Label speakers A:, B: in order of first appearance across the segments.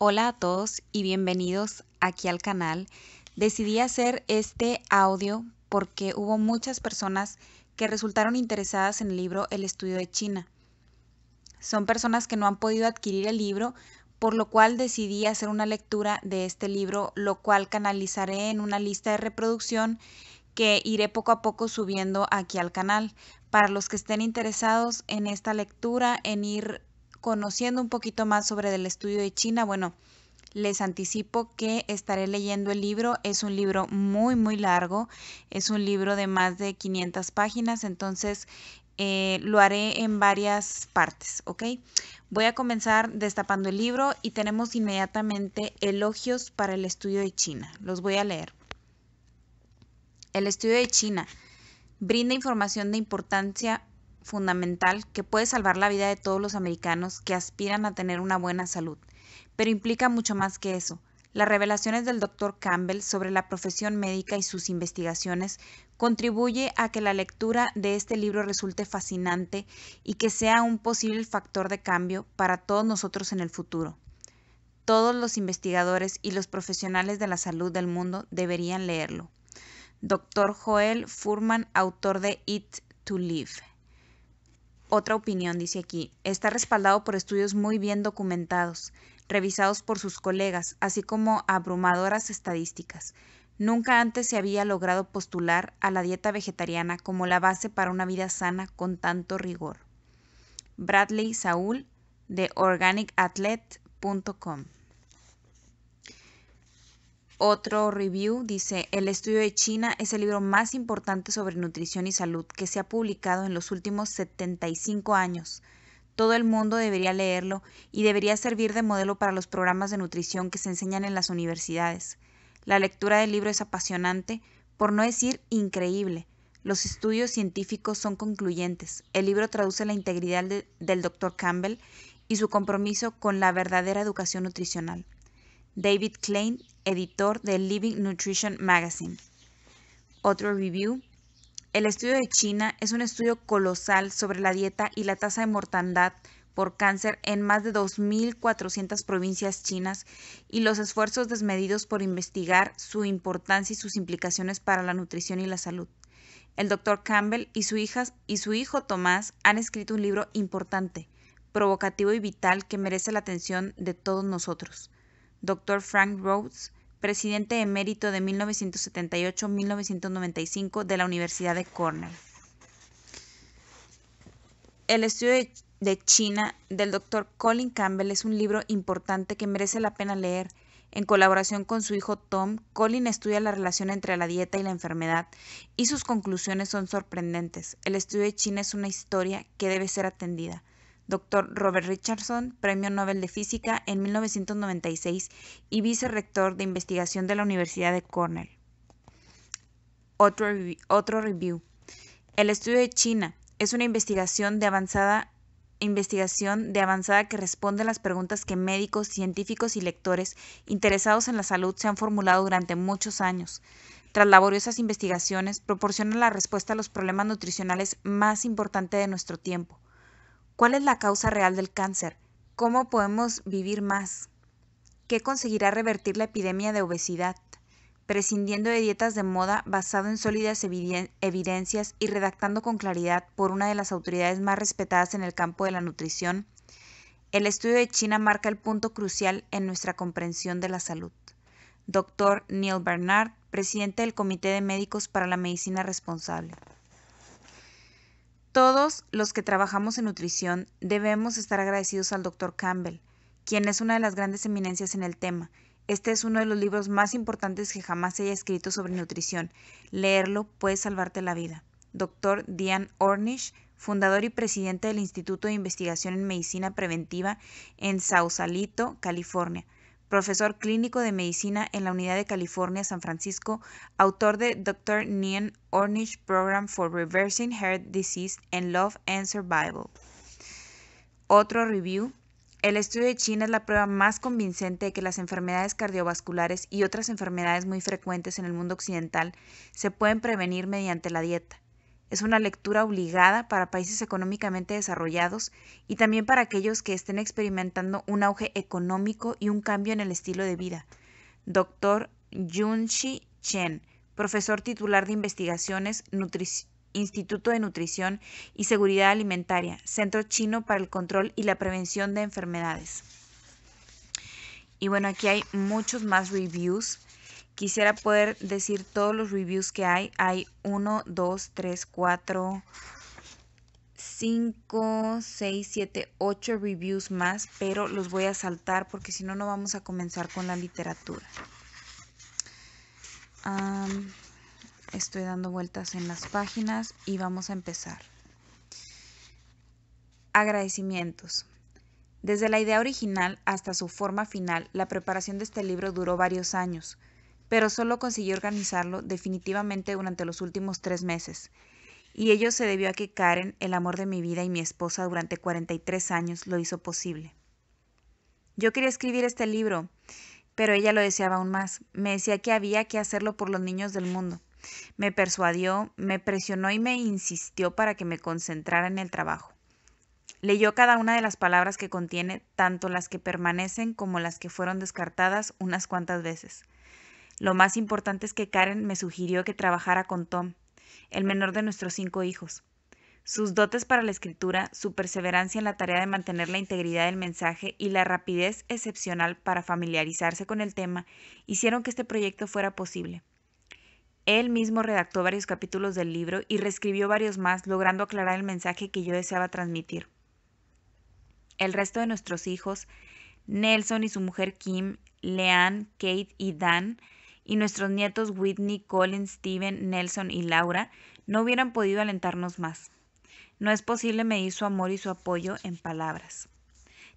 A: Hola a todos y bienvenidos aquí al canal. Decidí hacer este audio porque hubo muchas personas que resultaron interesadas en el libro El estudio de China. Son personas que no han podido adquirir el libro, por lo cual decidí hacer una lectura de este libro, lo cual canalizaré en una lista de reproducción que iré poco a poco subiendo aquí al canal. Para los que estén interesados en esta lectura, en ir conociendo un poquito más sobre el estudio de China, bueno, les anticipo que estaré leyendo el libro. Es un libro muy, muy largo. Es un libro de más de 500 páginas. Entonces, eh, lo haré en varias partes, ¿ok? Voy a comenzar destapando el libro y tenemos inmediatamente elogios para el estudio de China. Los voy a leer. El estudio de China brinda información de importancia fundamental que puede salvar la vida de todos los americanos que aspiran a tener una buena salud, pero implica mucho más que eso. Las revelaciones del Dr. Campbell sobre la profesión médica y sus investigaciones contribuye a que la lectura de este libro resulte fascinante y que sea un posible factor de cambio para todos nosotros en el futuro. Todos los investigadores y los profesionales de la salud del mundo deberían leerlo. Doctor Joel Furman, autor de It to Live. Otra opinión dice aquí, está respaldado por estudios muy bien documentados, revisados por sus colegas, así como abrumadoras estadísticas. Nunca antes se había logrado postular a la dieta vegetariana como la base para una vida sana con tanto rigor. Bradley Saúl de organicathlete.com otro review dice, el estudio de China es el libro más importante sobre nutrición y salud que se ha publicado en los últimos 75 años. Todo el mundo debería leerlo y debería servir de modelo para los programas de nutrición que se enseñan en las universidades. La lectura del libro es apasionante, por no decir increíble. Los estudios científicos son concluyentes. El libro traduce la integridad del doctor Campbell y su compromiso con la verdadera educación nutricional. David Klein, editor de Living Nutrition Magazine. Otro review. El estudio de China es un estudio colosal sobre la dieta y la tasa de mortandad por cáncer en más de 2.400 provincias chinas y los esfuerzos desmedidos por investigar su importancia y sus implicaciones para la nutrición y la salud. El doctor Campbell y su, hija, y su hijo Tomás han escrito un libro importante, provocativo y vital que merece la atención de todos nosotros. Dr. Frank Rhodes, presidente emérito de 1978-1995 de la Universidad de Cornell. El estudio de China del Dr. Colin Campbell es un libro importante que merece la pena leer. En colaboración con su hijo Tom, Colin estudia la relación entre la dieta y la enfermedad y sus conclusiones son sorprendentes. El estudio de China es una historia que debe ser atendida doctor Robert Richardson, Premio Nobel de Física en 1996 y vicerrector de investigación de la Universidad de Cornell. Otro, review. El estudio de China es una investigación de avanzada investigación de avanzada que responde a las preguntas que médicos, científicos y lectores interesados en la salud se han formulado durante muchos años tras laboriosas investigaciones, proporciona la respuesta a los problemas nutricionales más importantes de nuestro tiempo. ¿Cuál es la causa real del cáncer? ¿Cómo podemos vivir más? ¿Qué conseguirá revertir la epidemia de obesidad? Prescindiendo de dietas de moda basado en sólidas evidencias y redactando con claridad por una de las autoridades más respetadas en el campo de la nutrición, el estudio de China marca el punto crucial en nuestra comprensión de la salud. Dr. Neil Bernard, presidente del Comité de Médicos para la Medicina Responsable. Todos los que trabajamos en nutrición debemos estar agradecidos al doctor Campbell, quien es una de las grandes eminencias en el tema. Este es uno de los libros más importantes que jamás se haya escrito sobre nutrición. Leerlo puede salvarte la vida. Doctor Diane Ornish, fundador y presidente del Instituto de Investigación en Medicina Preventiva en Sausalito, California profesor clínico de medicina en la Unidad de California San Francisco, autor de Dr. Nian Ornish Program for Reversing Heart Disease and Love and Survival. Otro review. El estudio de China es la prueba más convincente de que las enfermedades cardiovasculares y otras enfermedades muy frecuentes en el mundo occidental se pueden prevenir mediante la dieta. Es una lectura obligada para países económicamente desarrollados y también para aquellos que estén experimentando un auge económico y un cambio en el estilo de vida. Doctor Yunshi Chen, profesor titular de investigaciones, Instituto de Nutrición y Seguridad Alimentaria, Centro Chino para el Control y la Prevención de Enfermedades. Y bueno, aquí hay muchos más reviews. Quisiera poder decir todos los reviews que hay. Hay 1, 2, 3, 4, 5, 6, 7, 8 reviews más, pero los voy a saltar porque si no, no vamos a comenzar con la literatura. estoy dando vueltas en las páginas y vamos a empezar. Agradecimientos. Desde la idea original hasta su forma final, la preparación de este libro duró varios años pero solo consiguió organizarlo definitivamente durante los últimos tres meses. Y ello se debió a que Karen, el amor de mi vida y mi esposa durante 43 años, lo hizo posible. Yo quería escribir este libro, pero ella lo deseaba aún más. Me decía que había que hacerlo por los niños del mundo. Me persuadió, me presionó y me insistió para que me concentrara en el trabajo. Leyó cada una de las palabras que contiene, tanto las que permanecen como las que fueron descartadas unas cuantas veces. Lo más importante es que Karen me sugirió que trabajara con Tom, el menor de nuestros cinco hijos. Sus dotes para la escritura, su perseverancia en la tarea de mantener la integridad del mensaje y la rapidez excepcional para familiarizarse con el tema hicieron que este proyecto fuera posible. Él mismo redactó varios capítulos del libro y reescribió varios más, logrando aclarar el mensaje que yo deseaba transmitir. El resto de nuestros hijos, Nelson y su mujer Kim, Leanne, Kate y Dan, y nuestros nietos Whitney, Colin, Steven, Nelson y Laura no hubieran podido alentarnos más. No es posible medir su amor y su apoyo en palabras.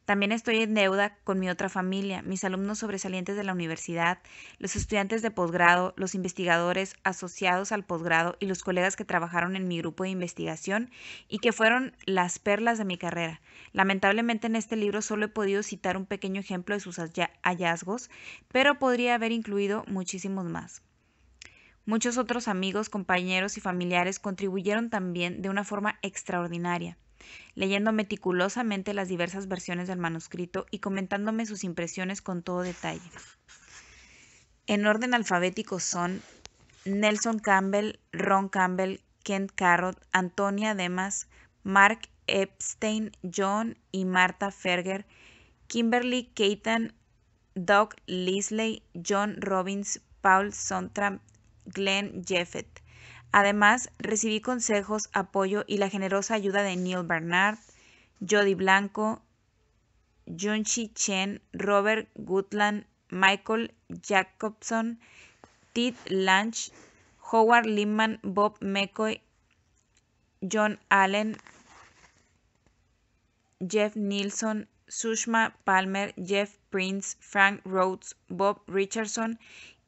A: También estoy en deuda con mi otra familia, mis alumnos sobresalientes de la universidad, los estudiantes de posgrado, los investigadores asociados al posgrado y los colegas que trabajaron en mi grupo de investigación y que fueron las perlas de mi carrera. Lamentablemente en este libro solo he podido citar un pequeño ejemplo de sus hallazgos, pero podría haber incluido muchísimos más. Muchos otros amigos, compañeros y familiares contribuyeron también de una forma extraordinaria leyendo meticulosamente las diversas versiones del manuscrito y comentándome sus impresiones con todo detalle. En orden alfabético son Nelson Campbell, Ron Campbell, Kent Carrot, Antonia Demas, Mark Epstein, John y Marta Ferger, Kimberly Caton, Doug Lisley, John Robbins, Paul Sontram, Glenn Jeffett, Además, recibí consejos, apoyo y la generosa ayuda de Neil Bernard, Jody Blanco, Junchi Chen, Robert Goodland, Michael Jacobson, Ted Lange, Howard Lindman, Bob McCoy, John Allen, Jeff Nilsson, Sushma Palmer, Jeff Prince, Frank Rhodes, Bob Richardson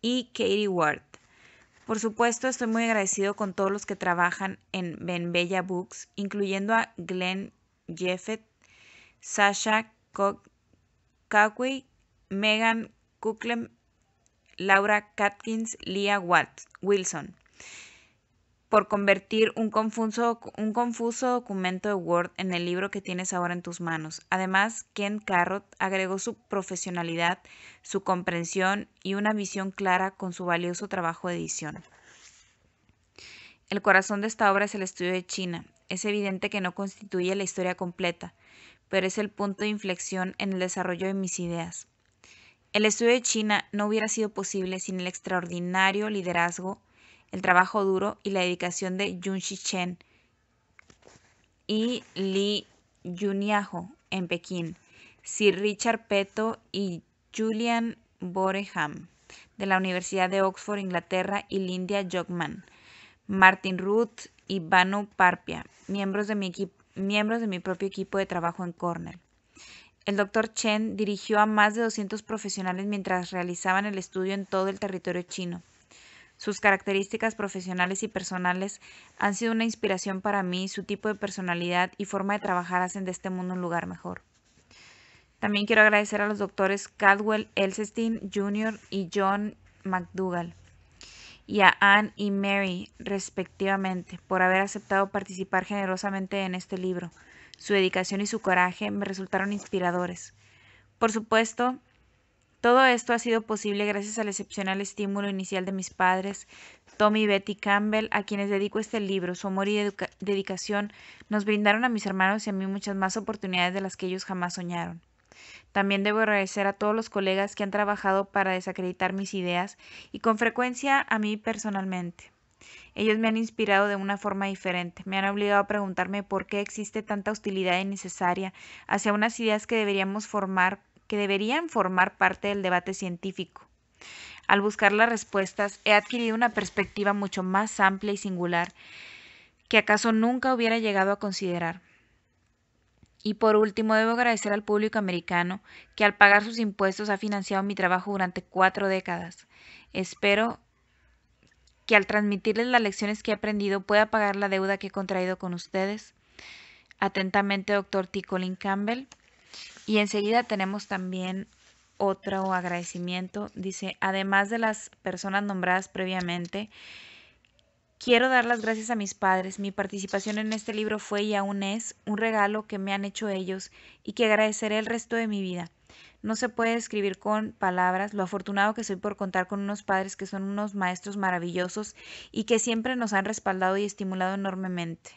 A: y Katie Ward. Por supuesto, estoy muy agradecido con todos los que trabajan en Benbella Books, incluyendo a Glenn Jeffet, Sasha Cockway, Megan Kuklem, Laura Catkins, Leah Watt, Wilson, por convertir un confuso, un confuso documento de Word en el libro que tienes ahora en tus manos. Además, Ken Carrot agregó su profesionalidad, su comprensión y una visión clara con su valioso trabajo de edición. El corazón de esta obra es el estudio de China. Es evidente que no constituye la historia completa, pero es el punto de inflexión en el desarrollo de mis ideas. El estudio de China no hubiera sido posible sin el extraordinario liderazgo el trabajo duro y la dedicación de yunshi Chen y Li Yuniaho en Pekín, Sir Richard Peto y Julian Boreham de la Universidad de Oxford, Inglaterra, y Lindia Jogman, Martin Ruth y Banu Parpia, miembros de mi, miembros de mi propio equipo de trabajo en Cornell. El doctor Chen dirigió a más de 200 profesionales mientras realizaban el estudio en todo el territorio chino. Sus características profesionales y personales han sido una inspiración para mí, su tipo de personalidad y forma de trabajar hacen de este mundo un lugar mejor. También quiero agradecer a los doctores Caldwell, Elsstein Jr. y John McDougall y a Anne y Mary, respectivamente, por haber aceptado participar generosamente en este libro. Su dedicación y su coraje me resultaron inspiradores. Por supuesto, todo esto ha sido posible gracias al excepcional estímulo inicial de mis padres, Tommy y Betty Campbell, a quienes dedico este libro. Su amor y dedicación nos brindaron a mis hermanos y a mí muchas más oportunidades de las que ellos jamás soñaron. También debo agradecer a todos los colegas que han trabajado para desacreditar mis ideas y con frecuencia a mí personalmente. Ellos me han inspirado de una forma diferente, me han obligado a preguntarme por qué existe tanta hostilidad innecesaria hacia unas ideas que deberíamos formar que deberían formar parte del debate científico. Al buscar las respuestas, he adquirido una perspectiva mucho más amplia y singular que acaso nunca hubiera llegado a considerar. Y por último, debo agradecer al público americano que al pagar sus impuestos ha financiado mi trabajo durante cuatro décadas. Espero que al transmitirles las lecciones que he aprendido pueda pagar la deuda que he contraído con ustedes. Atentamente, doctor T. Colin Campbell. Y enseguida tenemos también otro agradecimiento. Dice, además de las personas nombradas previamente, quiero dar las gracias a mis padres. Mi participación en este libro fue y aún es un regalo que me han hecho ellos y que agradeceré el resto de mi vida. No se puede describir con palabras lo afortunado que soy por contar con unos padres que son unos maestros maravillosos y que siempre nos han respaldado y estimulado enormemente.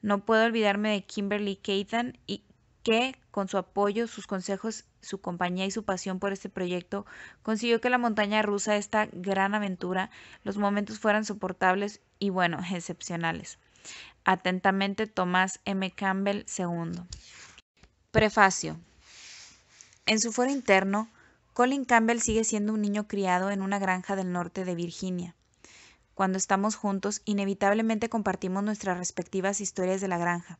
A: No puedo olvidarme de Kimberly Keithan y que con su apoyo, sus consejos, su compañía y su pasión por este proyecto, consiguió que la montaña rusa, esta gran aventura, los momentos fueran soportables y, bueno, excepcionales. Atentamente, Tomás M. Campbell II. Prefacio. En su fuero interno, Colin Campbell sigue siendo un niño criado en una granja del norte de Virginia. Cuando estamos juntos, inevitablemente compartimos nuestras respectivas historias de la granja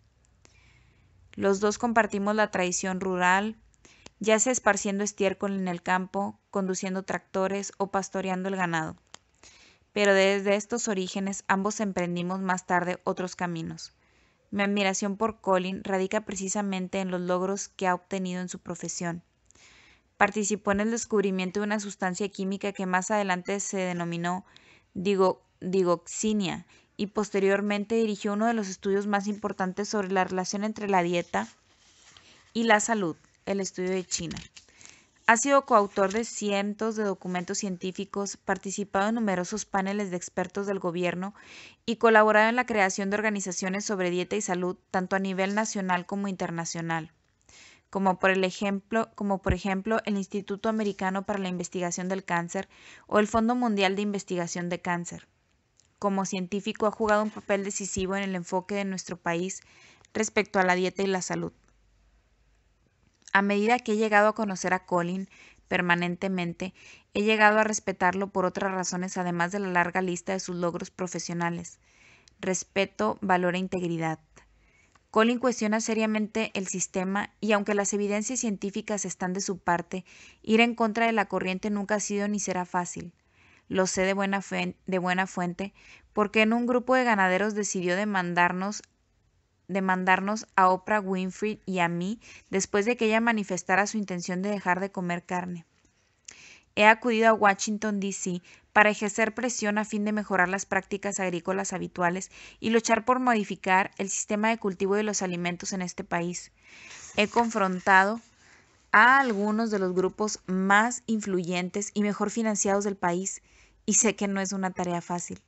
A: los dos compartimos la tradición rural, ya sea esparciendo estiércol en el campo, conduciendo tractores o pastoreando el ganado. Pero desde estos orígenes ambos emprendimos más tarde otros caminos. Mi admiración por Colin radica precisamente en los logros que ha obtenido en su profesión. Participó en el descubrimiento de una sustancia química que más adelante se denominó digoxinia, y posteriormente dirigió uno de los estudios más importantes sobre la relación entre la dieta y la salud, el estudio de China. Ha sido coautor de cientos de documentos científicos, participado en numerosos paneles de expertos del gobierno y colaborado en la creación de organizaciones sobre dieta y salud, tanto a nivel nacional como internacional, como por, el ejemplo, como por ejemplo el Instituto Americano para la Investigación del Cáncer o el Fondo Mundial de Investigación de Cáncer como científico ha jugado un papel decisivo en el enfoque de nuestro país respecto a la dieta y la salud. A medida que he llegado a conocer a Colin permanentemente, he llegado a respetarlo por otras razones además de la larga lista de sus logros profesionales. Respeto, valor e integridad. Colin cuestiona seriamente el sistema y aunque las evidencias científicas están de su parte, ir en contra de la corriente nunca ha sido ni será fácil lo sé de buena, fuente, porque en un grupo de ganaderos decidió demandarnos demandarnos a Oprah Winfrey y a mí después de que ella manifestara su intención de dejar de comer carne. He acudido a Washington, D.C. para ejercer presión a fin de mejorar las prácticas agrícolas habituales y luchar por modificar el sistema de cultivo de los alimentos en este país. He confrontado a algunos de los grupos más influyentes y mejor financiados del país y sé que no es una tarea fácil.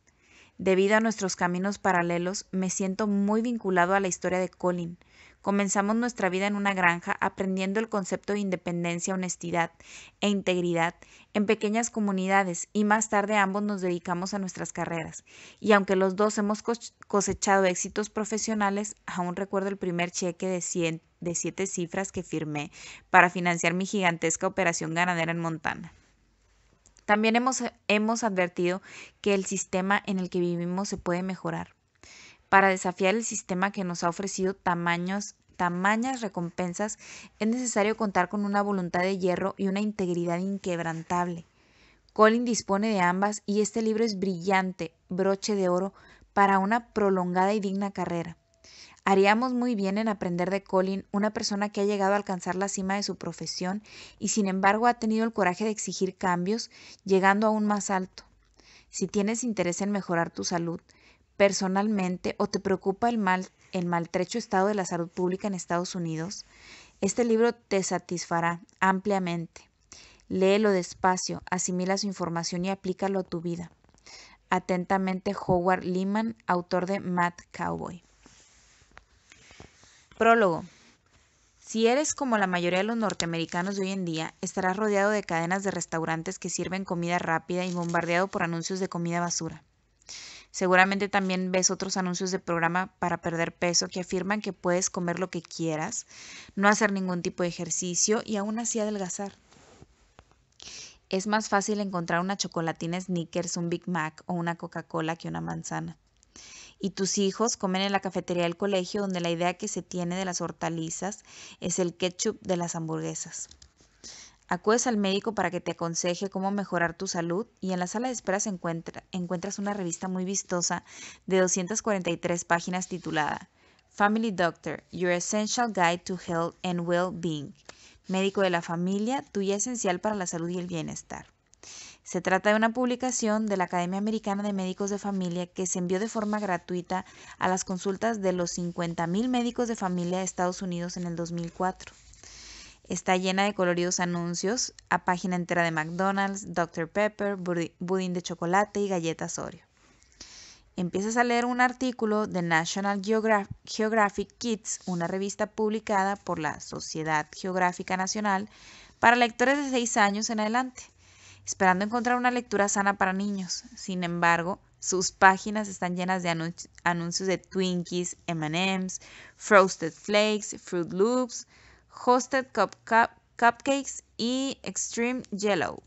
A: Debido a nuestros caminos paralelos, me siento muy vinculado a la historia de Colin. Comenzamos nuestra vida en una granja aprendiendo el concepto de independencia, honestidad e integridad en pequeñas comunidades y más tarde ambos nos dedicamos a nuestras carreras. Y aunque los dos hemos cosechado éxitos profesionales, aún recuerdo el primer cheque de, siete cifras que firmé para financiar mi gigantesca operación ganadera en Montana. También hemos, hemos advertido que el sistema en el que vivimos se puede mejorar para desafiar el sistema que nos ha ofrecido tamaños, tamañas recompensas, es necesario contar con una voluntad de hierro y una integridad inquebrantable. Colin dispone de ambas y este libro es brillante, broche de oro, para una prolongada y digna carrera. Haríamos muy bien en aprender de Colin, una persona que ha llegado a alcanzar la cima de su profesión y sin embargo ha tenido el coraje de exigir cambios, llegando aún más alto. Si tienes interés en mejorar tu salud personalmente o te preocupa el, mal, el maltrecho estado de la salud pública en Estados Unidos, este libro te satisfará ampliamente. Léelo despacio, asimila su información y aplícalo a tu vida. Atentamente Howard Lehman, autor de Mad Cowboy. Prólogo. Si eres como la mayoría de los norteamericanos de hoy en día, estarás rodeado de cadenas de restaurantes que sirven comida rápida y bombardeado por anuncios de comida basura. Seguramente también ves otros anuncios de programa para perder peso que afirman que puedes comer lo que quieras, no hacer ningún tipo de ejercicio y aún así adelgazar. Es más fácil encontrar una chocolatina Snickers, un Big Mac o una Coca-Cola que una manzana y tus hijos comen en la cafetería del colegio donde la idea que se tiene de las hortalizas es el ketchup de las hamburguesas. Acudes al médico para que te aconseje cómo mejorar tu salud y en la sala de espera se encuentras una revista muy vistosa de 243 páginas titulada Family Doctor, Your Essential Guide to Health and Well-Being. Médico de la familia, tuya esencial para la salud y el bienestar. Se trata de una publicación de la Academia Americana de Médicos de Familia que se envió de forma gratuita a las consultas de los 50.000 médicos de familia de Estados Unidos en el 2004. Está llena de coloridos anuncios a página entera de McDonald's, Dr. Pepper, budín de chocolate y galletas Oreo. Empiezas a leer un artículo de National Geographic Kids, una revista publicada por la Sociedad Geográfica Nacional para lectores de 6 años en adelante esperando encontrar una lectura sana para niños. Sin embargo, sus páginas están llenas de anuncios de Twinkies, MMs, Frosted Flakes, Fruit Loops, Hosted Cupcakes y Extreme Yellow.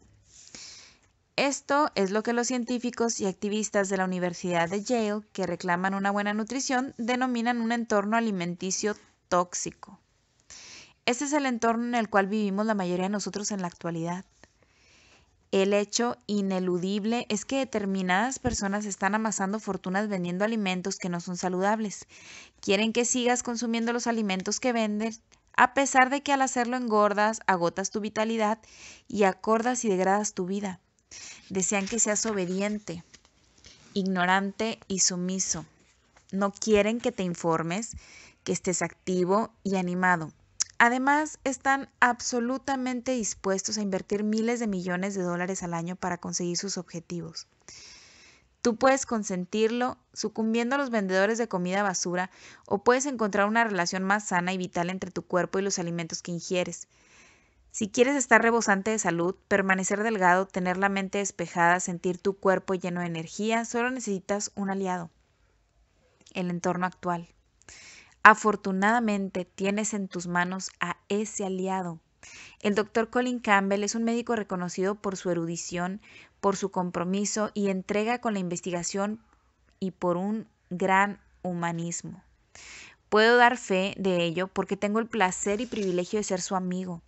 A: Esto es lo que los científicos y activistas de la Universidad de Yale, que reclaman una buena nutrición, denominan un entorno alimenticio tóxico. Este es el entorno en el cual vivimos la mayoría de nosotros en la actualidad. El hecho ineludible es que determinadas personas están amasando fortunas vendiendo alimentos que no son saludables. Quieren que sigas consumiendo los alimentos que venden, a pesar de que al hacerlo engordas, agotas tu vitalidad y acordas y degradas tu vida. Desean que seas obediente, ignorante y sumiso. No quieren que te informes, que estés activo y animado. Además, están absolutamente dispuestos a invertir miles de millones de dólares al año para conseguir sus objetivos. Tú puedes consentirlo sucumbiendo a los vendedores de comida basura o puedes encontrar una relación más sana y vital entre tu cuerpo y los alimentos que ingieres. Si quieres estar rebosante de salud, permanecer delgado, tener la mente despejada, sentir tu cuerpo lleno de energía, solo necesitas un aliado, el entorno actual. Afortunadamente tienes en tus manos a ese aliado. El doctor Colin Campbell es un médico reconocido por su erudición, por su compromiso y entrega con la investigación y por un gran humanismo. Puedo dar fe de ello porque tengo el placer y privilegio de ser su amigo.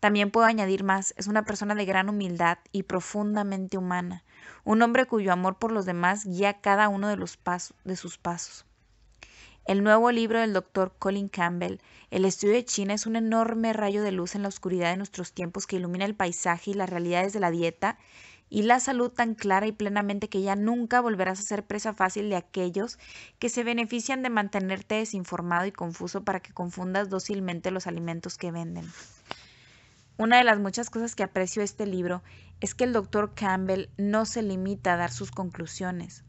A: También puedo añadir más, es una persona de gran humildad y profundamente humana, un hombre cuyo amor por los demás guía cada uno de, de sus pasos. El nuevo libro del doctor Colin Campbell, El estudio de China, es un enorme rayo de luz en la oscuridad de nuestros tiempos que ilumina el paisaje y las realidades de la dieta y la salud tan clara y plenamente que ya nunca volverás a ser presa fácil de aquellos que se benefician de mantenerte desinformado y confuso para que confundas dócilmente los alimentos que venden. Una de las muchas cosas que aprecio de este libro es que el doctor Campbell no se limita a dar sus conclusiones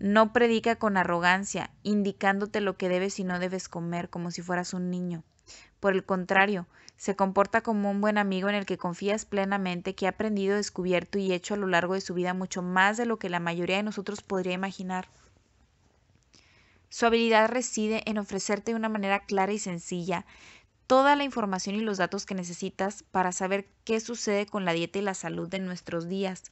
A: no predica con arrogancia, indicándote lo que debes y no debes comer como si fueras un niño. Por el contrario, se comporta como un buen amigo en el que confías plenamente que ha aprendido, descubierto y hecho a lo largo de su vida mucho más de lo que la mayoría de nosotros podría imaginar. Su habilidad reside en ofrecerte de una manera clara y sencilla toda la información y los datos que necesitas para saber qué sucede con la dieta y la salud de nuestros días,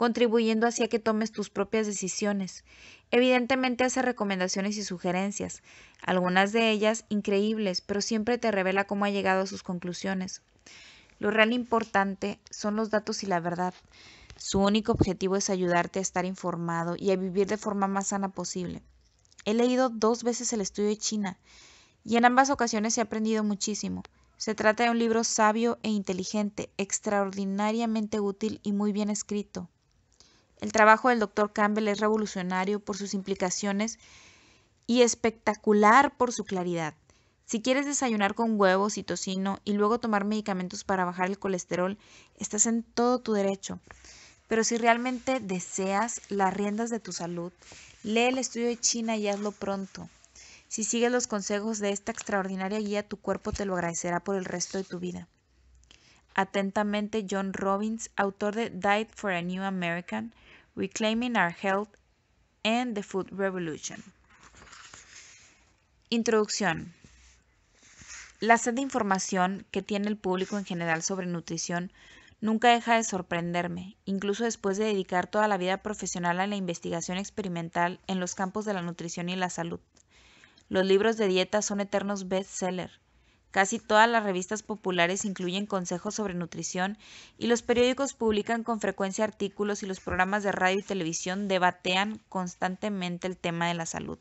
A: contribuyendo hacia que tomes tus propias decisiones. Evidentemente hace recomendaciones y sugerencias, algunas de ellas increíbles, pero siempre te revela cómo ha llegado a sus conclusiones. Lo real importante son los datos y la verdad. Su único objetivo es ayudarte a estar informado y a vivir de forma más sana posible. He leído dos veces el estudio de China y en ambas ocasiones he aprendido muchísimo. Se trata de un libro sabio e inteligente, extraordinariamente útil y muy bien escrito. El trabajo del doctor Campbell es revolucionario por sus implicaciones y espectacular por su claridad. Si quieres desayunar con huevos y tocino y luego tomar medicamentos para bajar el colesterol, estás en todo tu derecho. Pero si realmente deseas las riendas de tu salud, lee el estudio de China y hazlo pronto. Si sigues los consejos de esta extraordinaria guía, tu cuerpo te lo agradecerá por el resto de tu vida. Atentamente, John Robbins, autor de Diet for a New American, Reclaiming Our Health and the Food Revolution. Introducción. La sed de información que tiene el público en general sobre nutrición nunca deja de sorprenderme, incluso después de dedicar toda la vida profesional a la investigación experimental en los campos de la nutrición y la salud. Los libros de dieta son eternos best Casi todas las revistas populares incluyen consejos sobre nutrición y los periódicos publican con frecuencia artículos y los programas de radio y televisión debatean constantemente el tema de la salud.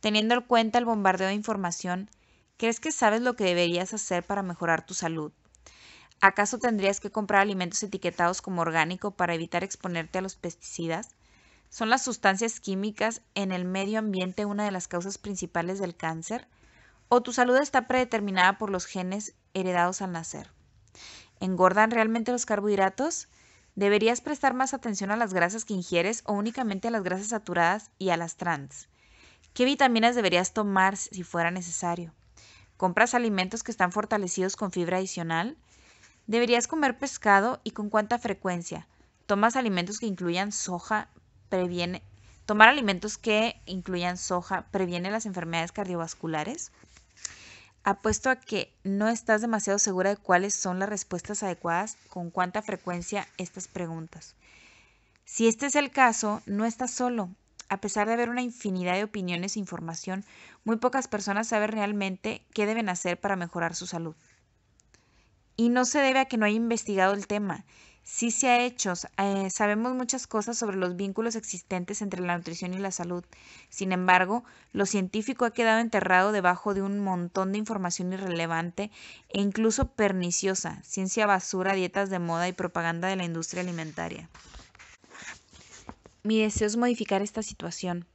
A: Teniendo en cuenta el bombardeo de información, ¿crees que sabes lo que deberías hacer para mejorar tu salud? ¿Acaso tendrías que comprar alimentos etiquetados como orgánico para evitar exponerte a los pesticidas? ¿Son las sustancias químicas en el medio ambiente una de las causas principales del cáncer? o tu salud está predeterminada por los genes heredados al nacer. ¿Engordan realmente los carbohidratos? Deberías prestar más atención a las grasas que ingieres o únicamente a las grasas saturadas y a las trans. ¿Qué vitaminas deberías tomar si fuera necesario? ¿Compras alimentos que están fortalecidos con fibra adicional? ¿Deberías comer pescado y con cuánta frecuencia? ¿Tomas alimentos que incluyan soja? Previene, ¿Tomar alimentos que incluyan soja previene las enfermedades cardiovasculares? Apuesto a que no estás demasiado segura de cuáles son las respuestas adecuadas con cuánta frecuencia estas preguntas. Si este es el caso, no estás solo. A pesar de haber una infinidad de opiniones e información, muy pocas personas saben realmente qué deben hacer para mejorar su salud. Y no se debe a que no haya investigado el tema, sí se ha hecho. Eh, sabemos muchas cosas sobre los vínculos existentes entre la nutrición y la salud. Sin embargo, lo científico ha quedado enterrado debajo de un montón de información irrelevante e incluso perniciosa, ciencia basura, dietas de moda y propaganda de la industria alimentaria. Mi deseo es modificar esta situación.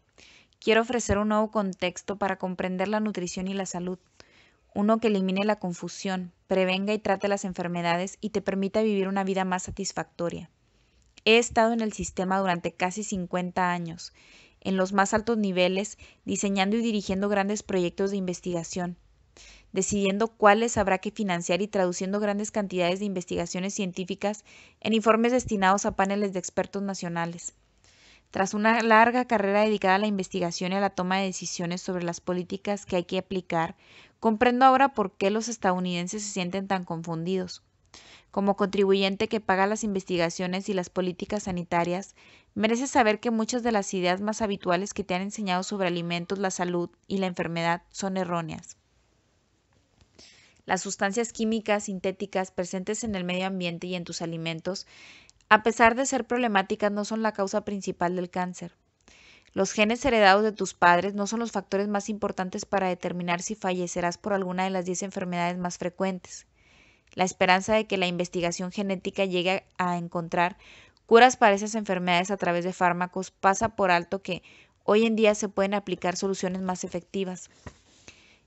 A: Quiero ofrecer un nuevo contexto para comprender la nutrición y la salud uno que elimine la confusión, prevenga y trate las enfermedades y te permita vivir una vida más satisfactoria. He estado en el sistema durante casi 50 años, en los más altos niveles, diseñando y dirigiendo grandes proyectos de investigación, decidiendo cuáles habrá que financiar y traduciendo grandes cantidades de investigaciones científicas en informes destinados a paneles de expertos nacionales. Tras una larga carrera dedicada a la investigación y a la toma de decisiones sobre las políticas que hay que aplicar, Comprendo ahora por qué los estadounidenses se sienten tan confundidos. Como contribuyente que paga las investigaciones y las políticas sanitarias, mereces saber que muchas de las ideas más habituales que te han enseñado sobre alimentos, la salud y la enfermedad son erróneas. Las sustancias químicas sintéticas presentes en el medio ambiente y en tus alimentos, a pesar de ser problemáticas, no son la causa principal del cáncer. Los genes heredados de tus padres no son los factores más importantes para determinar si fallecerás por alguna de las 10 enfermedades más frecuentes. La esperanza de que la investigación genética llegue a encontrar curas para esas enfermedades a través de fármacos pasa por alto que hoy en día se pueden aplicar soluciones más efectivas.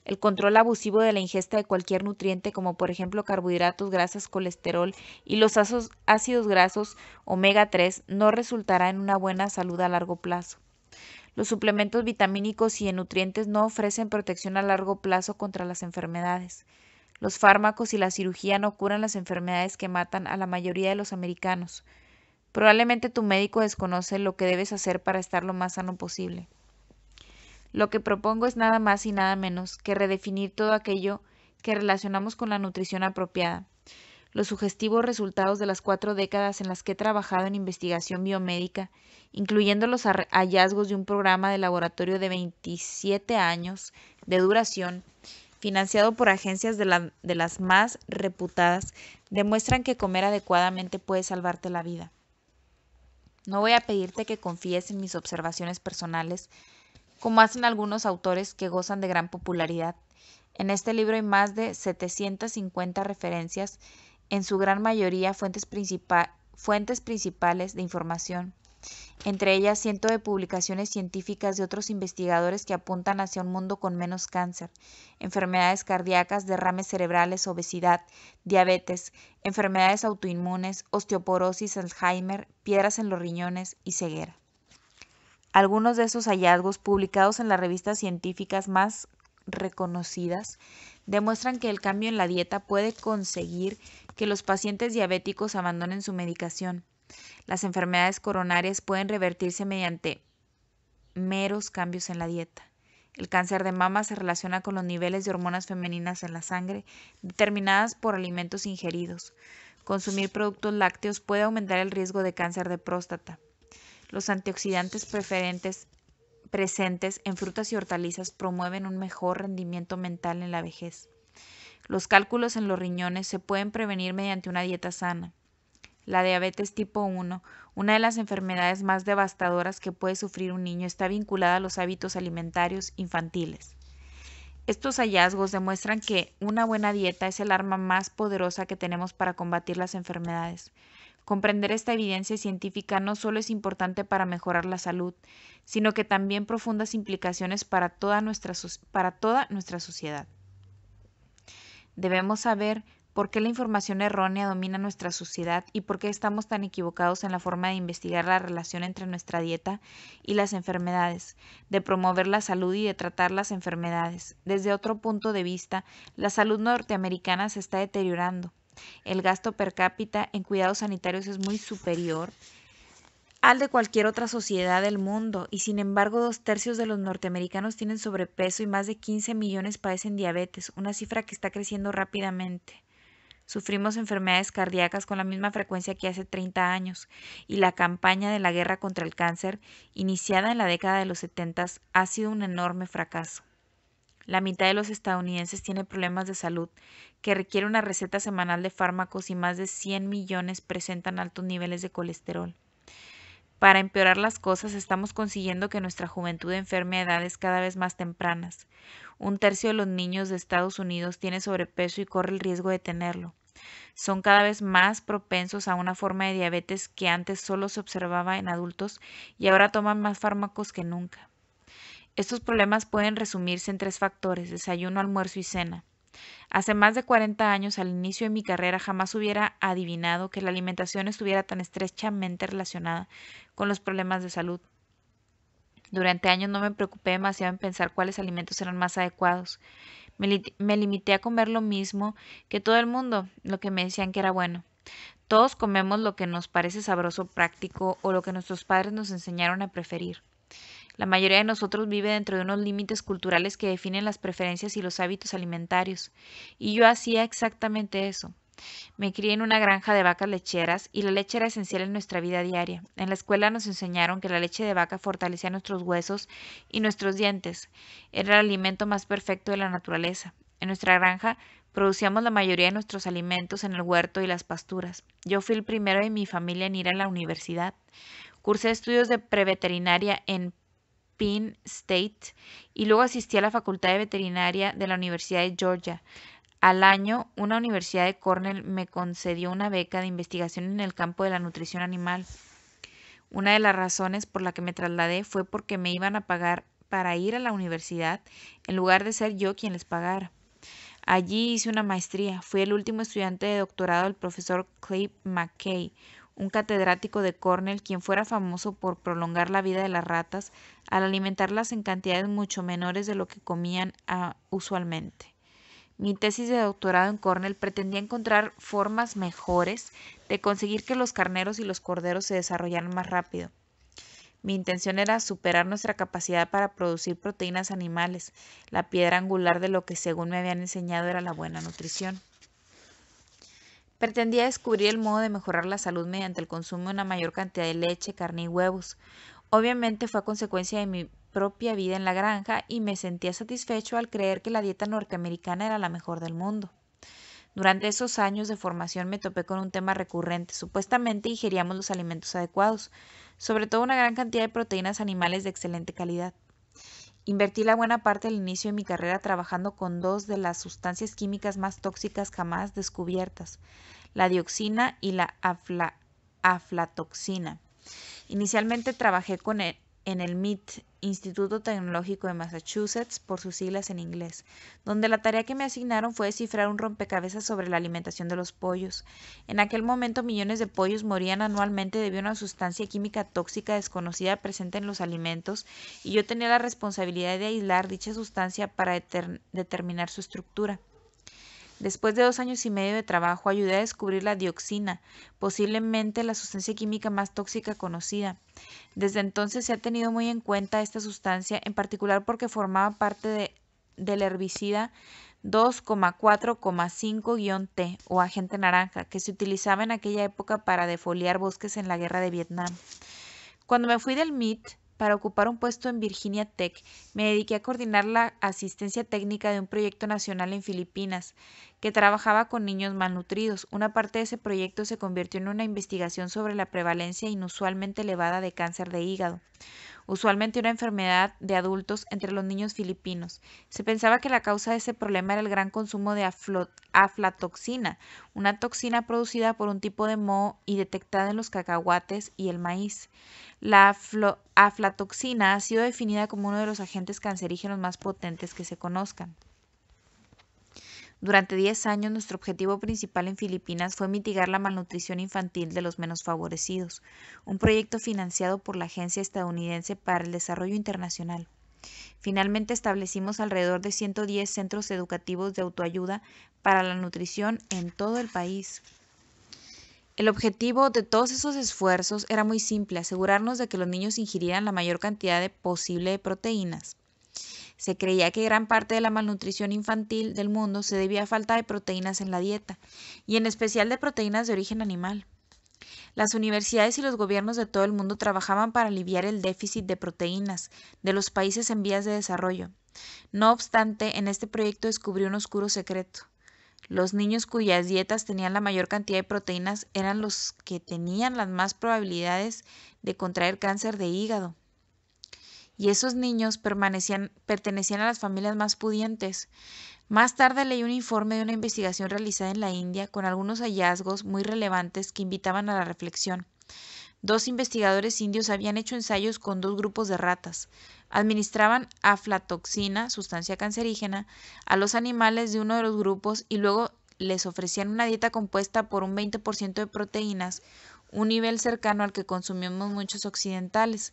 A: El control abusivo de la ingesta de cualquier nutriente, como por ejemplo carbohidratos, grasas, colesterol y los ácidos grasos omega 3, no resultará en una buena salud a largo plazo. Los suplementos vitamínicos y en nutrientes no ofrecen protección a largo plazo contra las enfermedades. Los fármacos y la cirugía no curan las enfermedades que matan a la mayoría de los americanos. Probablemente tu médico desconoce lo que debes hacer para estar lo más sano posible. Lo que propongo es nada más y nada menos que redefinir todo aquello que relacionamos con la nutrición apropiada los sugestivos resultados de las cuatro décadas en las que he trabajado en investigación biomédica, incluyendo los hallazgos de un programa de laboratorio de 27 años de duración, financiado por agencias de, las más reputadas, demuestran que comer adecuadamente puede salvarte la vida. No voy a pedirte que confíes en mis observaciones personales, como hacen algunos autores que gozan de gran popularidad. En este libro hay más de 750 referencias en su gran mayoría fuentes, principales de información, entre ellas cientos de publicaciones científicas de otros investigadores que apuntan hacia un mundo con menos cáncer, enfermedades cardíacas, derrames cerebrales, obesidad, diabetes, enfermedades autoinmunes, osteoporosis, Alzheimer, piedras en los riñones y ceguera. Algunos de esos hallazgos, publicados en las revistas científicas más reconocidas, demuestran que el cambio en la dieta puede conseguir que los pacientes diabéticos abandonen su medicación. Las enfermedades coronarias pueden revertirse mediante meros cambios en la dieta. El cáncer de mama se relaciona con los niveles de hormonas femeninas en la sangre, determinadas por alimentos ingeridos. Consumir productos lácteos puede aumentar el riesgo de cáncer de próstata. Los antioxidantes presentes en frutas y hortalizas promueven un mejor rendimiento mental en la vejez. Los cálculos en los riñones se pueden prevenir mediante una dieta sana. La diabetes tipo 1, una de las enfermedades más devastadoras que puede sufrir un niño, está vinculada a los hábitos alimentarios infantiles. Estos hallazgos demuestran que una buena dieta es el arma más poderosa que tenemos para combatir las enfermedades. Comprender esta evidencia científica no solo es importante para mejorar la salud, sino que también profundas implicaciones para toda nuestra, para toda nuestra sociedad. Debemos saber por qué la información errónea domina nuestra sociedad y por qué estamos tan equivocados en la forma de investigar la relación entre nuestra dieta y las enfermedades, de promover la salud y de tratar las enfermedades. Desde otro punto de vista, la salud norteamericana se está deteriorando. El gasto per cápita en cuidados sanitarios es muy superior al de cualquier otra sociedad del mundo, y sin embargo dos tercios de los norteamericanos tienen sobrepeso y más de 15 millones padecen diabetes, una cifra que está creciendo rápidamente. Sufrimos enfermedades cardíacas con la misma frecuencia que hace 30 años, y la campaña de la guerra contra el cáncer, iniciada en la década de los 70, ha sido un enorme fracaso. La mitad de los estadounidenses tiene problemas de salud que requiere una receta semanal de fármacos y más de 100 millones presentan altos niveles de colesterol. Para empeorar las cosas, estamos consiguiendo que nuestra juventud enferme a edades cada vez más tempranas. Un tercio de los niños de Estados Unidos tiene sobrepeso y corre el riesgo de tenerlo. Son cada vez más propensos a una forma de diabetes que antes solo se observaba en adultos y ahora toman más fármacos que nunca. Estos problemas pueden resumirse en tres factores, desayuno, almuerzo y cena. Hace más de 40 años, al inicio de mi carrera, jamás hubiera adivinado que la alimentación estuviera tan estrechamente relacionada con los problemas de salud. Durante años no me preocupé demasiado en pensar cuáles alimentos eran más adecuados. Me, me limité a comer lo mismo que todo el mundo, lo que me decían que era bueno. Todos comemos lo que nos parece sabroso, práctico o lo que nuestros padres nos enseñaron a preferir. La mayoría de nosotros vive dentro de unos límites culturales que definen las preferencias y los hábitos alimentarios, y yo hacía exactamente eso. Me crié en una granja de vacas lecheras y la leche era esencial en nuestra vida diaria. En la escuela nos enseñaron que la leche de vaca fortalecía nuestros huesos y nuestros dientes. Era el alimento más perfecto de la naturaleza. En nuestra granja producíamos la mayoría de nuestros alimentos en el huerto y las pasturas. Yo fui el primero de mi familia en ir a la universidad. Cursé estudios de preveterinaria en Penn State y luego asistí a la Facultad de Veterinaria de la Universidad de Georgia. Al año, una universidad de Cornell me concedió una beca de investigación en el campo de la nutrición animal. Una de las razones por la que me trasladé fue porque me iban a pagar para ir a la universidad en lugar de ser yo quien les pagara. Allí hice una maestría. Fui el último estudiante de doctorado del profesor Clay McKay, un catedrático de Cornell quien fuera famoso por prolongar la vida de las ratas al alimentarlas en cantidades mucho menores de lo que comían ah, usualmente. Mi tesis de doctorado en Cornell pretendía encontrar formas mejores de conseguir que los carneros y los corderos se desarrollaran más rápido. Mi intención era superar nuestra capacidad para producir proteínas animales, la piedra angular de lo que según me habían enseñado era la buena nutrición. Pretendía descubrir el modo de mejorar la salud mediante el consumo de una mayor cantidad de leche, carne y huevos. Obviamente fue a consecuencia de mi propia vida en la granja y me sentía satisfecho al creer que la dieta norteamericana era la mejor del mundo. Durante esos años de formación me topé con un tema recurrente. Supuestamente ingeríamos los alimentos adecuados, sobre todo una gran cantidad de proteínas animales de excelente calidad. Invertí la buena parte del inicio de mi carrera trabajando con dos de las sustancias químicas más tóxicas jamás descubiertas, la dioxina y la aflatoxina. Inicialmente trabajé con e, en el MIT Instituto Tecnológico de Massachusetts, por sus siglas en inglés, donde la tarea que me asignaron fue descifrar un rompecabezas sobre la alimentación de los pollos. En aquel momento millones de pollos morían anualmente debido a una sustancia química tóxica desconocida presente en los alimentos y yo tenía la responsabilidad de aislar dicha sustancia para determinar su estructura. Después de dos años y medio de trabajo, ayudé a descubrir la dioxina, posiblemente la sustancia química más tóxica conocida. Desde entonces se ha tenido muy en cuenta esta sustancia, en particular porque formaba parte del herbicida 2,4,5-T o agente naranja, que se utilizaba en aquella época para defoliar bosques en la guerra de Vietnam. Cuando me fui del MIT, para ocupar un puesto en Virginia Tech. Me dediqué a coordinar la asistencia técnica de un proyecto nacional en Filipinas que trabajaba con niños malnutridos. Una parte de ese proyecto se convirtió en una investigación sobre la prevalencia inusualmente elevada de cáncer de hígado usualmente una enfermedad de adultos entre los niños filipinos. Se pensaba que la causa de ese problema era el gran consumo de aflatoxina, una toxina producida por un tipo de moho y detectada en los cacahuates y el maíz. La aflatoxina ha sido definida como uno de los agentes cancerígenos más potentes que se conozcan. Durante 10 años nuestro objetivo principal en Filipinas fue mitigar la malnutrición infantil de los menos favorecidos, un proyecto financiado por la Agencia Estadounidense para el Desarrollo Internacional. Finalmente establecimos alrededor de 110 centros educativos de autoayuda para la nutrición en todo el país. El objetivo de todos esos esfuerzos era muy simple, asegurarnos de que los niños ingirieran la mayor cantidad posible de proteínas. Se creía que gran parte de la malnutrición infantil del mundo se debía a falta de proteínas en la dieta, y en especial de proteínas de origen animal. Las universidades y los gobiernos de todo el mundo trabajaban para aliviar el déficit de proteínas de los países en vías de desarrollo. No obstante, en este proyecto descubrió un oscuro secreto. Los niños cuyas dietas tenían la mayor cantidad de proteínas eran los que tenían las más probabilidades de contraer cáncer de hígado, y esos niños pertenecían a las familias más pudientes. Más tarde leí un informe de una investigación realizada en la India con algunos hallazgos muy relevantes que invitaban a la reflexión. Dos investigadores indios habían hecho ensayos con dos grupos de ratas. Administraban aflatoxina, sustancia cancerígena, a los animales de uno de los grupos y luego les ofrecían una dieta compuesta por un 20% de proteínas, un nivel cercano al que consumimos muchos occidentales.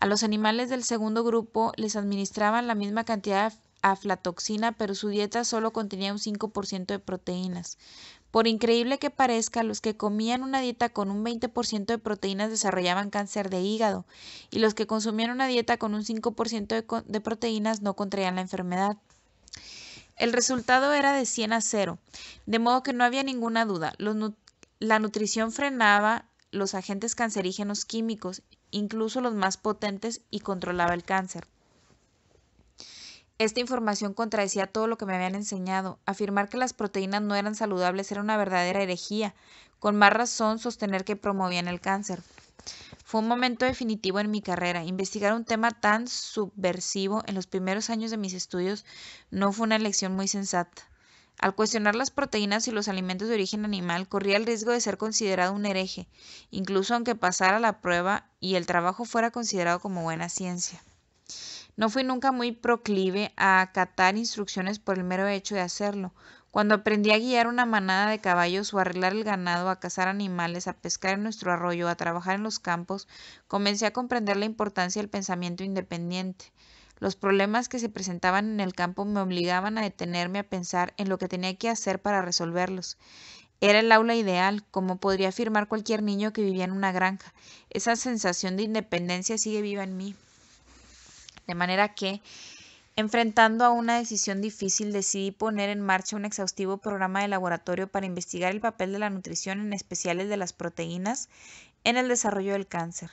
A: A los animales del segundo grupo les administraban la misma cantidad de aflatoxina, pero su dieta solo contenía un 5% de proteínas. Por increíble que parezca, los que comían una dieta con un 20% de proteínas desarrollaban cáncer de hígado y los que consumían una dieta con un 5% de, proteínas no contraían la enfermedad. El resultado era de 100 a 0, de modo que no había ninguna duda. la nutrición frenaba los agentes cancerígenos químicos, incluso los más potentes, y controlaba el cáncer. Esta información contradecía todo lo que me habían enseñado. Afirmar que las proteínas no eran saludables era una verdadera herejía. Con más razón sostener que promovían el cáncer. Fue un momento definitivo en mi carrera. Investigar un tema tan subversivo en los primeros años de mis estudios no fue una elección muy sensata. Al cuestionar las proteínas y los alimentos de origen animal, corría el riesgo de ser considerado un hereje, incluso aunque pasara la prueba y el trabajo fuera considerado como buena ciencia. No fui nunca muy proclive a acatar instrucciones por el mero hecho de hacerlo. Cuando aprendí a guiar una manada de caballos o arreglar el ganado, a cazar animales, a pescar en nuestro arroyo, a trabajar en los campos, comencé a comprender la importancia del pensamiento independiente. Los problemas que se presentaban en el campo me obligaban a detenerme a pensar en lo que tenía que hacer para resolverlos. Era el aula ideal, como podría afirmar cualquier niño que vivía en una granja. Esa sensación de independencia sigue viva en mí. De manera que, enfrentando a una decisión difícil, decidí poner en marcha un exhaustivo programa de laboratorio para investigar el papel de la nutrición, en especial el de las proteínas, en el desarrollo del cáncer.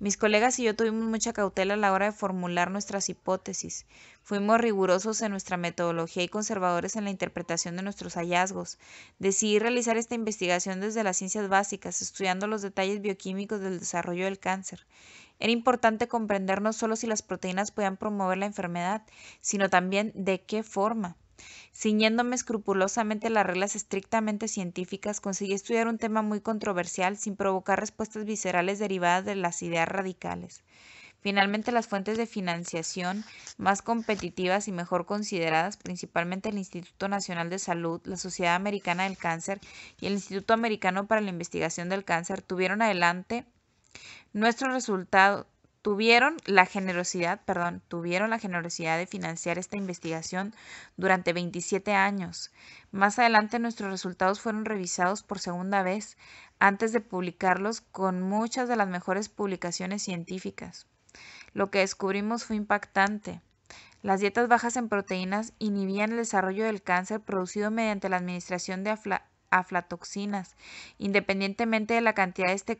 A: Mis colegas y yo tuvimos mucha cautela a la hora de formular nuestras hipótesis. Fuimos rigurosos en nuestra metodología y conservadores en la interpretación de nuestros hallazgos. Decidí realizar esta investigación desde las ciencias básicas, estudiando los detalles bioquímicos del desarrollo del cáncer. Era importante comprender no solo si las proteínas podían promover la enfermedad, sino también de qué forma. Ciñéndome escrupulosamente las reglas estrictamente científicas, conseguí estudiar un tema muy controversial sin provocar respuestas viscerales derivadas de las ideas radicales. Finalmente, las fuentes de financiación más competitivas y mejor consideradas, principalmente el Instituto Nacional de Salud, la Sociedad Americana del Cáncer y el Instituto Americano para la Investigación del Cáncer, tuvieron adelante nuestros resultados tuvieron la generosidad, perdón, tuvieron la generosidad de financiar esta investigación durante 27 años. Más adelante nuestros resultados fueron revisados por segunda vez antes de publicarlos con muchas de las mejores publicaciones científicas. Lo que descubrimos fue impactante. Las dietas bajas en proteínas inhibían el desarrollo del cáncer producido mediante la administración de aflatoxinas, independientemente de la cantidad de este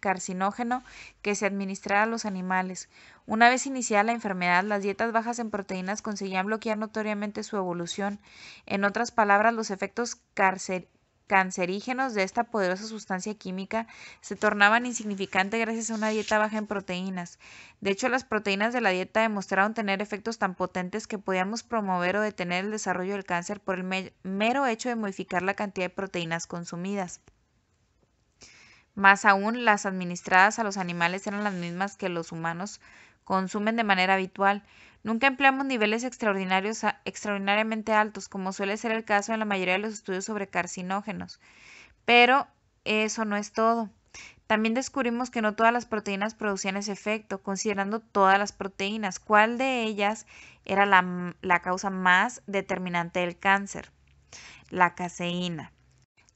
A: carcinógeno que se administrara a los animales. Una vez iniciada la enfermedad, las dietas bajas en proteínas conseguían bloquear notoriamente su evolución. En otras palabras, los efectos carcerígenos cancerígenos de esta poderosa sustancia química se tornaban insignificantes gracias a una dieta baja en proteínas. De hecho, las proteínas de la dieta demostraron tener efectos tan potentes que podíamos promover o detener el desarrollo del cáncer por el mero hecho de modificar la cantidad de proteínas consumidas. Más aún, las administradas a los animales eran las mismas que los humanos consumen de manera habitual, Nunca empleamos niveles extraordinarios extraordinariamente altos, como suele ser el caso en la mayoría de los estudios sobre carcinógenos. Pero eso no es todo. También descubrimos que no todas las proteínas producían ese efecto, considerando todas las proteínas, cuál de ellas era la, la causa más determinante del cáncer. La caseína.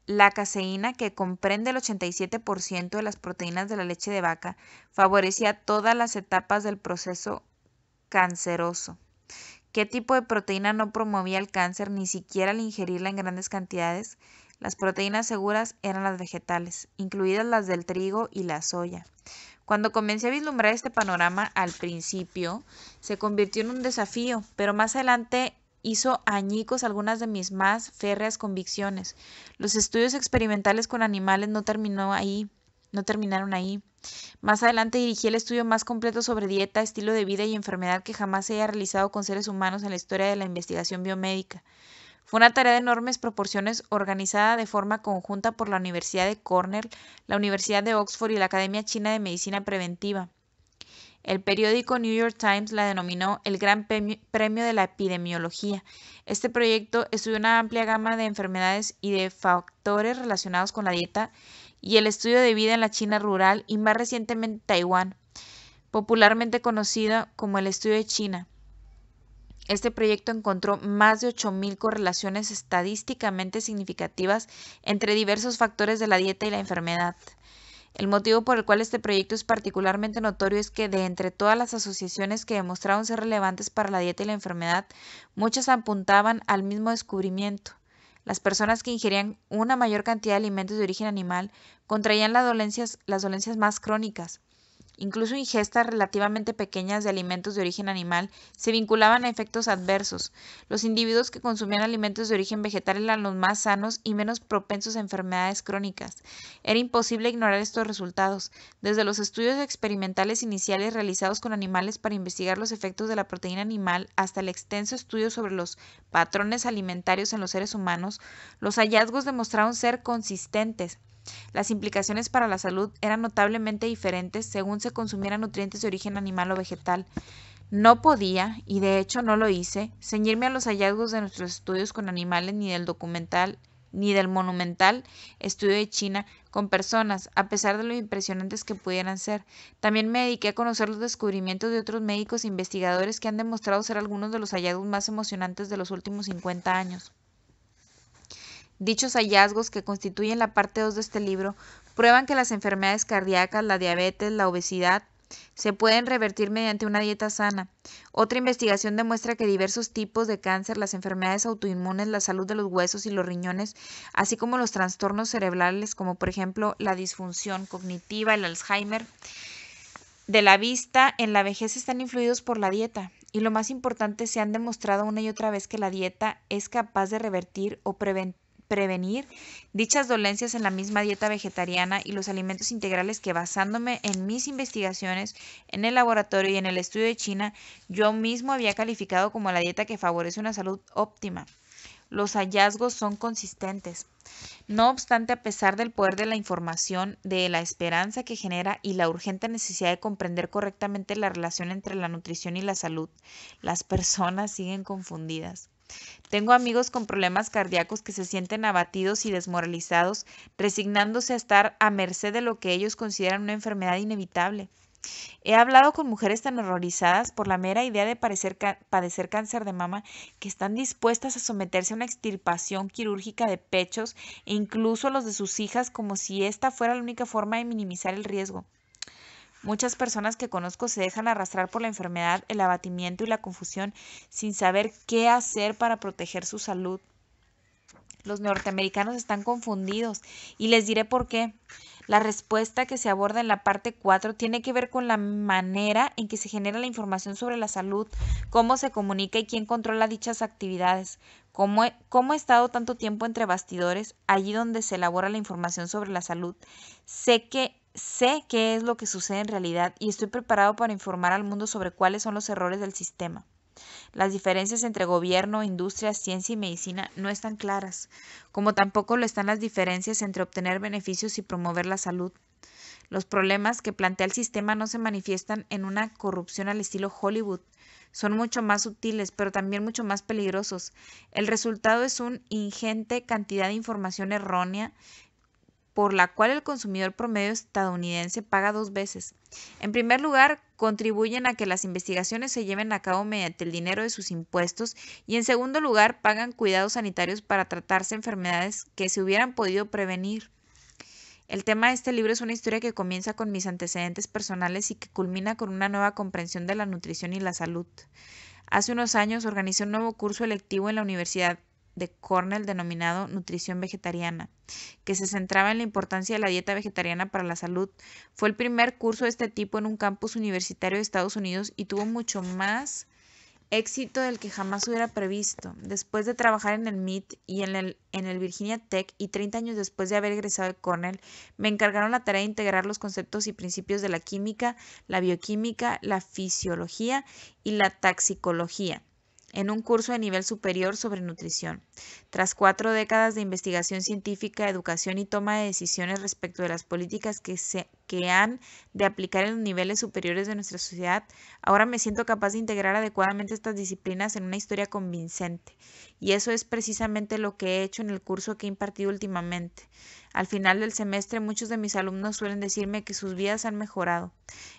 A: La caseína, que comprende el 87% de las proteínas de la leche de vaca, favorecía todas las etapas del proceso canceroso. ¿Qué tipo de proteína no promovía el cáncer ni siquiera al ingerirla en grandes cantidades? Las proteínas seguras eran las vegetales, incluidas las del trigo y la soya. Cuando comencé a vislumbrar este panorama al principio, se convirtió en un desafío, pero más adelante hizo añicos algunas de mis más férreas convicciones. Los estudios experimentales con animales no terminó ahí no terminaron ahí. Más adelante dirigí el estudio más completo sobre dieta, estilo de vida y enfermedad que jamás se haya realizado con seres humanos en la historia de la investigación biomédica. Fue una tarea de enormes proporciones organizada de forma conjunta por la Universidad de Cornell, la Universidad de Oxford y la Academia China de Medicina Preventiva. El periódico New York Times la denominó el Gran Premio de la Epidemiología. Este proyecto estudió una amplia gama de enfermedades y de factores relacionados con la dieta y el estudio de vida en la China rural y más recientemente Taiwán, popularmente conocido como el estudio de China. Este proyecto encontró más de 8.000 correlaciones estadísticamente significativas entre diversos factores de la dieta y la enfermedad. El motivo por el cual este proyecto es particularmente notorio es que de entre todas las asociaciones que demostraron ser relevantes para la dieta y la enfermedad, muchas apuntaban al mismo descubrimiento, las personas que ingerían una mayor cantidad de alimentos de origen animal contraían las dolencias, las dolencias más crónicas, incluso ingestas relativamente pequeñas de alimentos de origen animal, se vinculaban a efectos adversos. Los individuos que consumían alimentos de origen vegetal eran los más sanos y menos propensos a enfermedades crónicas. Era imposible ignorar estos resultados. Desde los estudios experimentales iniciales realizados con animales para investigar los efectos de la proteína animal hasta el extenso estudio sobre los patrones alimentarios en los seres humanos, los hallazgos demostraron ser consistentes las implicaciones para la salud eran notablemente diferentes según se consumieran nutrientes de origen animal o vegetal. No podía, y de hecho no lo hice, ceñirme a los hallazgos de nuestros estudios con animales ni del documental ni del monumental estudio de China con personas, a pesar de lo impresionantes que pudieran ser. También me dediqué a conocer los descubrimientos de otros médicos e investigadores que han demostrado ser algunos de los hallazgos más emocionantes de los últimos 50 años. Dichos hallazgos, que constituyen la parte 2 de este libro, prueban que las enfermedades cardíacas, la diabetes, la obesidad, se pueden revertir mediante una dieta sana. Otra investigación demuestra que diversos tipos de cáncer, las enfermedades autoinmunes, la salud de los huesos y los riñones, así como los trastornos cerebrales como por ejemplo la disfunción cognitiva, el Alzheimer, de la vista en la vejez están influidos por la dieta. Y lo más importante, se han demostrado una y otra vez que la dieta es capaz de revertir o prevenir prevenir dichas dolencias en la misma dieta vegetariana y los alimentos integrales que basándome en mis investigaciones en el laboratorio y en el estudio de China, yo mismo había calificado como la dieta que favorece una salud óptima. Los hallazgos son consistentes. No obstante, a pesar del poder de la información, de la esperanza que genera y la urgente necesidad de comprender correctamente la relación entre la nutrición y la salud, las personas siguen confundidas. Tengo amigos con problemas cardíacos que se sienten abatidos y desmoralizados, resignándose a estar a merced de lo que ellos consideran una enfermedad inevitable. He hablado con mujeres tan horrorizadas por la mera idea de padecer cáncer de mama que están dispuestas a someterse a una extirpación quirúrgica de pechos e incluso los de sus hijas como si esta fuera la única forma de minimizar el riesgo. Muchas personas que conozco se dejan arrastrar por la enfermedad, el abatimiento y la confusión sin saber qué hacer para proteger su salud. Los norteamericanos están confundidos y les diré por qué. La respuesta que se aborda en la parte 4 tiene que ver con la manera en que se genera la información sobre la salud, cómo se comunica y quién controla dichas actividades, cómo he, estado tanto tiempo entre bastidores, allí donde se elabora la información sobre la salud. Sé que sé qué es lo que sucede en realidad y estoy preparado para informar al mundo sobre cuáles son los errores del sistema. Las diferencias entre gobierno, industria, ciencia y medicina no están claras, como tampoco lo están las diferencias entre obtener beneficios y promover la salud. Los problemas que plantea el sistema no se manifiestan en una corrupción al estilo Hollywood. Son mucho más sutiles, pero también mucho más peligrosos. El resultado es una ingente cantidad de información errónea por la cual el consumidor promedio estadounidense paga dos veces. En primer lugar, contribuyen a que las investigaciones se lleven a cabo mediante el dinero de sus impuestos y en segundo lugar, pagan cuidados sanitarios para tratarse enfermedades que se hubieran podido prevenir. El tema de este libro es una historia que comienza con mis antecedentes personales y que culmina con una nueva comprensión de la nutrición y la salud. Hace unos años organizé un nuevo curso electivo en la Universidad de Cornell denominado Nutrición Vegetariana, que se centraba en la importancia de la dieta vegetariana para la salud. Fue el primer curso de este tipo en un campus universitario de Estados Unidos y tuvo mucho más éxito del que jamás hubiera previsto. Después de trabajar en el MIT y en el, en el Virginia Tech y 30 años después de haber egresado de Cornell, me encargaron la tarea de integrar los conceptos y principios de la química, la bioquímica, la fisiología y la taxicología en un curso de nivel superior sobre nutrición. Tras cuatro décadas de investigación científica, educación y toma de decisiones respecto de las políticas que, se, que han de aplicar en los niveles superiores de nuestra sociedad, ahora me siento capaz de integrar adecuadamente estas disciplinas en una historia convincente. Y eso es precisamente lo que he hecho en el curso que he impartido últimamente. Al final del semestre muchos de mis alumnos suelen decirme que sus vidas han mejorado.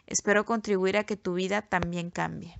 A: Espero contribuir a que tu vida también cambie.